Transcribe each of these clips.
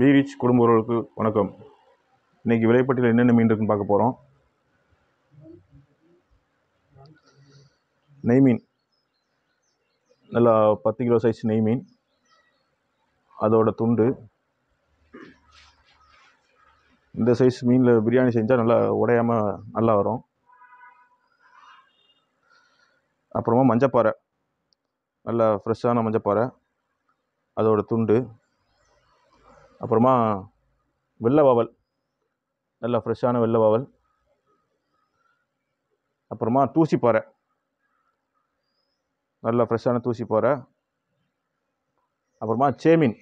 பீரிச் குடும்ப உறவுக்கு வணக்கம் இன்னைக்கு விலைப்பட்டியில் என்னென்ன மீன் இருக்குன்னு பார்க்க போகிறோம் நெய் மீன் நல்லா பத்து கிலோ சைஸ் நெய் மீன் அதோட துண்டு இந்த சைஸ் மீனில் பிரியாணி செஞ்சால் நல்லா உடையாமல் நல்லா வரும் அப்புறமா மஞ்சப்பாறை நல்லா ஃப்ரெஷ்ஷான மஞ்சப்பாறை அதோடய துண்டு அப்புறமா வெள்ளை வவல் நல்லா ஃப்ரெஷ்ஷான வெள்ளை வவல் அப்புறமா தூசிப்பாறை நல்லா ஃப்ரெஷ்ஷான தூசிப்பாறை அப்புறமா சேமின்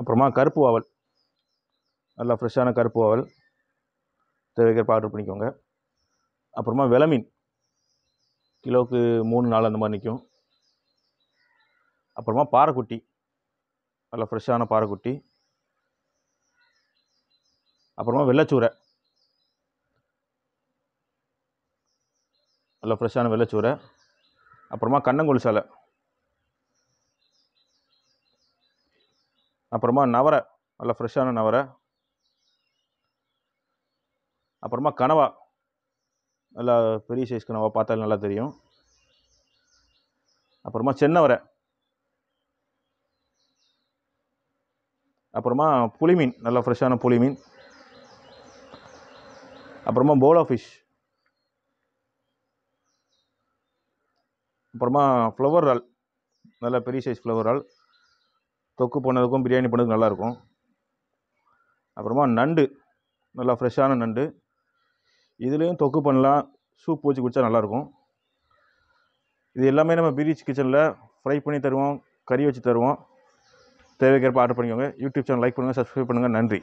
அப்புறமா கருப்பு வாவல் நல்லா ஃப்ரெஷ்ஷான கருப்பு வாவல் தேவைக்கிற ஆர்டர் பண்ணிக்கோங்க அப்புறமா விளமீன் கிலோவுக்கு மூணு நாலு அந்த மாதிரி நிற்கும் அப்புறமா பாறைக்குட்டி நல்லா ஃப்ரெஷ்ஷான பாறைக்குட்டி அப்புறமா வெள்ளச்சூரை நல்லா ஃப்ரெஷ்ஷான வெள்ளச்சூரை அப்புறமா கண்ணங்குழி சலை அப்புறமா நவரை நல்லா ஃப்ரெஷ்ஷான நவரை அப்புறமா கனவா நல்லா பெரிய சைஸ் கனவா பார்த்தாலும் நல்லா தெரியும் அப்புறமா சென்னவரை அப்புறமா புளி மீன் நல்லா ஃப்ரெஷ்ஷான புளி மீன் அப்புறமா போலா ஃபிஷ் அப்புறமா ஃப்ளவர் இறால் நல்ல பெரிய சைஸ் ஃப்ளவர் இறால் தொக்கு பண்ணதுக்கும் பிரியாணி பண்ணதுக்கும் நல்லாயிருக்கும் அப்புறமா நண்டு நல்லா ஃப்ரெஷ்ஷான நண்டு இதுலேயும் தொக்கு பண்ணலாம் சூப் பூச்சி குடித்தா நல்லாயிருக்கும் இது எல்லாமே நம்ம பீரிச் கிச்சனில் ஃப்ரை பண்ணி தருவோம் கறி வச்சு தருவோம் தேவைக்கேற்ப ஆர்டர் பண்ணிக்கோங்க யூடியூப் சேனல் லைக் பண்ணுங்கள் சப்ஸ்கிரைப் பண்ணுங்கள் நன்றி